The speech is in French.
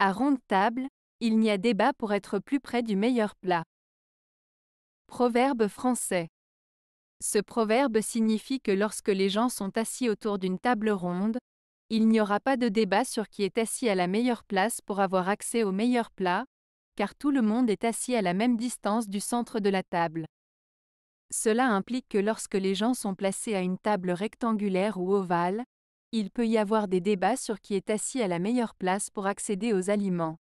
À ronde table, il n'y a débat pour être plus près du meilleur plat. Proverbe français. Ce proverbe signifie que lorsque les gens sont assis autour d'une table ronde, il n'y aura pas de débat sur qui est assis à la meilleure place pour avoir accès au meilleur plat, car tout le monde est assis à la même distance du centre de la table. Cela implique que lorsque les gens sont placés à une table rectangulaire ou ovale, il peut y avoir des débats sur qui est assis à la meilleure place pour accéder aux aliments.